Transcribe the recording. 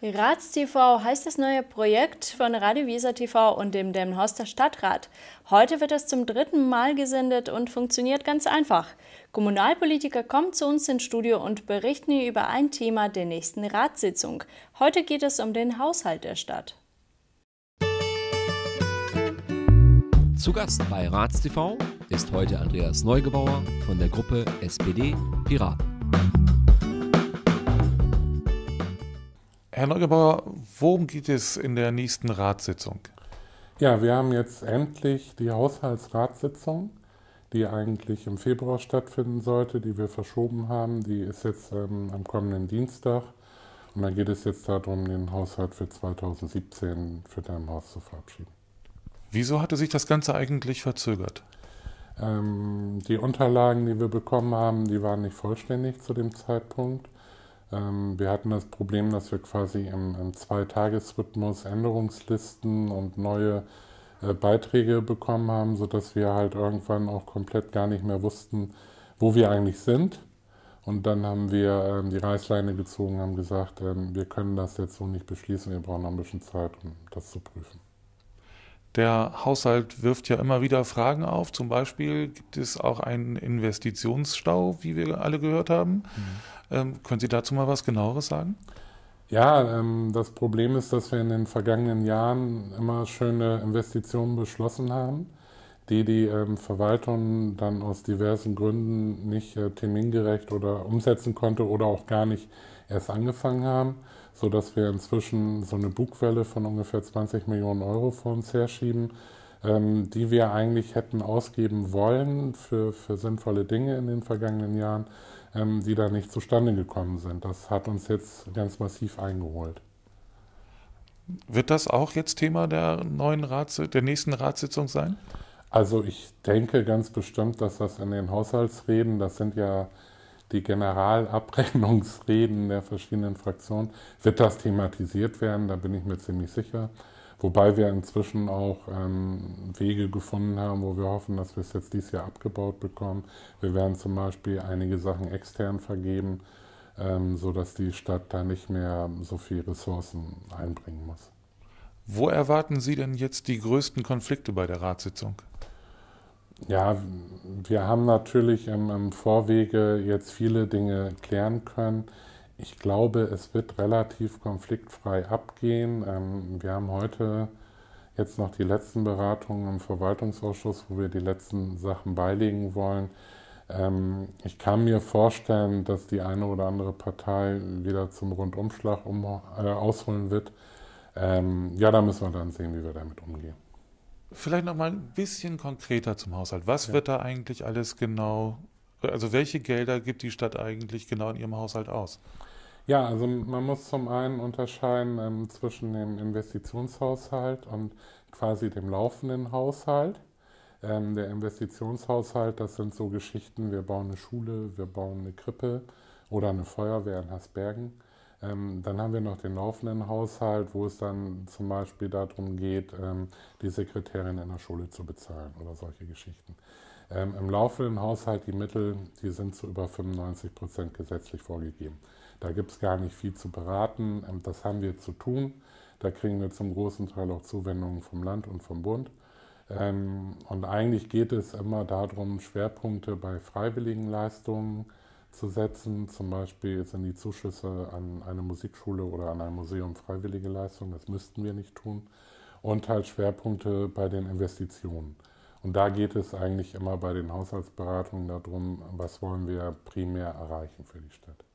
Rats TV heißt das neue Projekt von Radio Visa TV und dem Demnhorster Stadtrat. Heute wird es zum dritten Mal gesendet und funktioniert ganz einfach. Kommunalpolitiker kommen zu uns ins Studio und berichten über ein Thema der nächsten Ratssitzung. Heute geht es um den Haushalt der Stadt. Zu Gast bei Rats TV ist heute Andreas Neugebauer von der Gruppe SPD Piraten. Herr Neugebauer, worum geht es in der nächsten Ratssitzung? Ja, wir haben jetzt endlich die Haushaltsratssitzung, die eigentlich im Februar stattfinden sollte, die wir verschoben haben. Die ist jetzt ähm, am kommenden Dienstag. Und da geht es jetzt darum, den Haushalt für 2017 für dein Haus zu verabschieden. Wieso hatte sich das Ganze eigentlich verzögert? Ähm, die Unterlagen, die wir bekommen haben, die waren nicht vollständig zu dem Zeitpunkt. Ähm, wir hatten das Problem, dass wir quasi im, im Zweitagesrhythmus Änderungslisten und neue äh, Beiträge bekommen haben, sodass wir halt irgendwann auch komplett gar nicht mehr wussten, wo wir eigentlich sind. Und dann haben wir ähm, die Reißleine gezogen, haben gesagt, ähm, wir können das jetzt so nicht beschließen, wir brauchen noch ein bisschen Zeit, um das zu prüfen. Der Haushalt wirft ja immer wieder Fragen auf. Zum Beispiel gibt es auch einen Investitionsstau, wie wir alle gehört haben. Mhm. Ähm, können Sie dazu mal was genaueres sagen? Ja, ähm, das Problem ist, dass wir in den vergangenen Jahren immer schöne Investitionen beschlossen haben, die die ähm, Verwaltung dann aus diversen Gründen nicht äh, termingerecht oder umsetzen konnte oder auch gar nicht erst angefangen haben, sodass wir inzwischen so eine Bugwelle von ungefähr 20 Millionen Euro vor uns herschieben, ähm, die wir eigentlich hätten ausgeben wollen für, für sinnvolle Dinge in den vergangenen Jahren ähm, die da nicht zustande gekommen sind. Das hat uns jetzt ganz massiv eingeholt. Wird das auch jetzt Thema der neuen Rats der nächsten Ratssitzung sein? Also ich denke ganz bestimmt, dass das in den Haushaltsreden, das sind ja die Generalabrechnungsreden der verschiedenen Fraktionen, wird das thematisiert werden, da bin ich mir ziemlich sicher. Wobei wir inzwischen auch ähm, Wege gefunden haben, wo wir hoffen, dass wir es jetzt dieses Jahr abgebaut bekommen. Wir werden zum Beispiel einige Sachen extern vergeben, ähm, sodass die Stadt da nicht mehr so viel Ressourcen einbringen muss. Wo erwarten Sie denn jetzt die größten Konflikte bei der Ratssitzung? Ja, wir haben natürlich im, im Vorwege jetzt viele Dinge klären können ich glaube, es wird relativ konfliktfrei abgehen. Ähm, wir haben heute jetzt noch die letzten Beratungen im Verwaltungsausschuss, wo wir die letzten Sachen beilegen wollen. Ähm, ich kann mir vorstellen, dass die eine oder andere Partei wieder zum Rundumschlag um, äh, ausholen wird. Ähm, ja, da müssen wir dann sehen, wie wir damit umgehen. Vielleicht noch mal ein bisschen konkreter zum Haushalt. Was ja. wird da eigentlich alles genau also welche Gelder gibt die Stadt eigentlich genau in ihrem Haushalt aus? Ja, also man muss zum einen unterscheiden ähm, zwischen dem Investitionshaushalt und quasi dem laufenden Haushalt. Ähm, der Investitionshaushalt, das sind so Geschichten, wir bauen eine Schule, wir bauen eine Krippe oder eine Feuerwehr in Hasbergen. Ähm, dann haben wir noch den laufenden Haushalt, wo es dann zum Beispiel darum geht, ähm, die Sekretärin in der Schule zu bezahlen oder solche Geschichten. Ähm, Im laufenden Haushalt die Mittel, die sind zu über 95 Prozent gesetzlich vorgegeben. Da gibt es gar nicht viel zu beraten. Ähm, das haben wir zu tun. Da kriegen wir zum großen Teil auch Zuwendungen vom Land und vom Bund. Ähm, und eigentlich geht es immer darum, Schwerpunkte bei freiwilligen Leistungen äh, zu setzen. Zum Beispiel sind die Zuschüsse an eine Musikschule oder an ein Museum freiwillige Leistung. Das müssten wir nicht tun. Und halt Schwerpunkte bei den Investitionen. Und da geht es eigentlich immer bei den Haushaltsberatungen darum, was wollen wir primär erreichen für die Stadt.